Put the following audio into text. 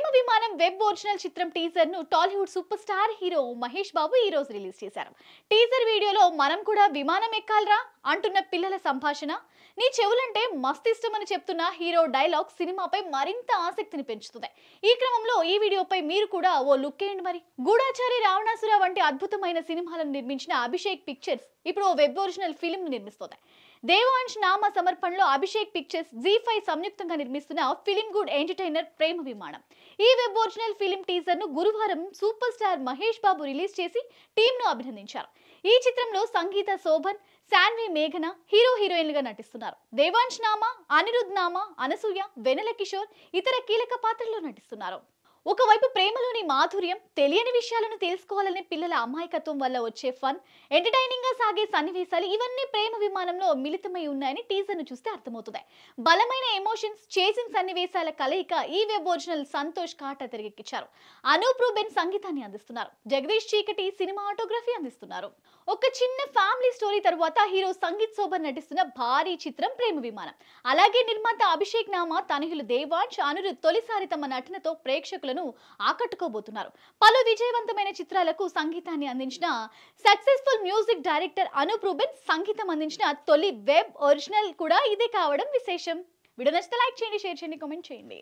ప్రేమ విమానం web original చిత్రం teaser ను Tollywood super star hero Mahesh Babu ఈ రోజు రిలీజ్ చేశారు టీజర్ వీడియోలో మనం కూడా విమానం ఎక్కాలరా అంటున్న పిల్లల సంభాషణ నీ చెవులంటే మస్తు ఇష్టమని చెప్తున్న హీరో డైలాగ్ సినిమాపై మరింత ఆసక్తిని పెంచుతుంది ఈ క్రమంలో ఈ వీడియోపై మీరు కూడా ఓ లుక్ వేయండి మరి గూఢాచారి రావణాసుర వంటి అద్భుతమైన సినిమాలను నిర్మించిన అభిషేక్ పిక్చర్స్ ఇప్పుడు ఓ వెబ్ ఒరిజినల్ ఫిల్మ్ నిర్మిస్తుంది దేవాంశ్ నామ సమర్పణలో అభిషేక్ పిక్చర్స్ జీ ఫైవ్ సంయుక్తంగా నిర్మిస్తున్న ఫిలిం గుడ్ ఎంటర్టైనర్ ప్రేమ విమానం ఈ వెబ్ ఒరిజినల్ ఫిలిం టీజర్ ను గురువారం super star Mahesh Babu release చేసి టీంను అభినందించారు ఈ చిత్రంలో సంగీత శోభన్ శాన్వి మేఘన హీరో హీరోయిన్లుగా నటిస్తున్నారు దేవాంశ్ నామ అనిరుద్ నామ అనసూయ వెనల కిషోర్ ఇతర కీలక పాత్రల్లో నటిస్తున్నారు ఒకవైపు ప్రేమలోని మాధుర్యం తెలియని విషయాలను తెలుసుకోవాలనే పిల్లల అమాయకత్వం వల్ల వచ్చే ఫన్ ఎంటర్టైనింగ్ గా సాగే సన్నివేశాలు ఇవన్నీ ప్రేమ విమానంలో మిళితమై ఉన్నాయని టీజర్ ను చూస్తే అర్థమవుతుంది బలమైన ఎమోషన్స్ చేసిన సన్నివేశాల కలయిక ఈ వెబ్ ఒరిజినల్ సంతోష్ కాట తెరకెక్కించారు అనూప్ రూబెన్ సంగీతాన్ని అందిస్తున్నారు జగదీష్ చీకటి సినిమా ఆటోగ్రఫీ అందిస్తున్నారు ఒక చిన్న ఫ్యామిలీ స్టోరీ తర్వాత హీరో సంగీత్ శోభన్ నటిస్తున్న భారీ చిత్రం ప్రేమ విమానం అలాగే నిర్మాత అభిషేక్ నామా తనయులు దేవాంశ్ అనురు తొలిసారి తమ నటనతో ప్రేక్షకులు ప్రేక్షకులను ఆకట్టుకోబోతున్నారు పలు విజయవంతమైన చిత్రాలకు సంగీతాన్ని అందించిన successful music director Anup Rubens సంగీతం అందించిన తొలి వెబ్ ఒరిజినల్ కూడా ఇదే కావడం విశేషం వీడియో నచ్చితే లైక్ చేయండి షేర్ చేయండి కామెంట్ చేయండి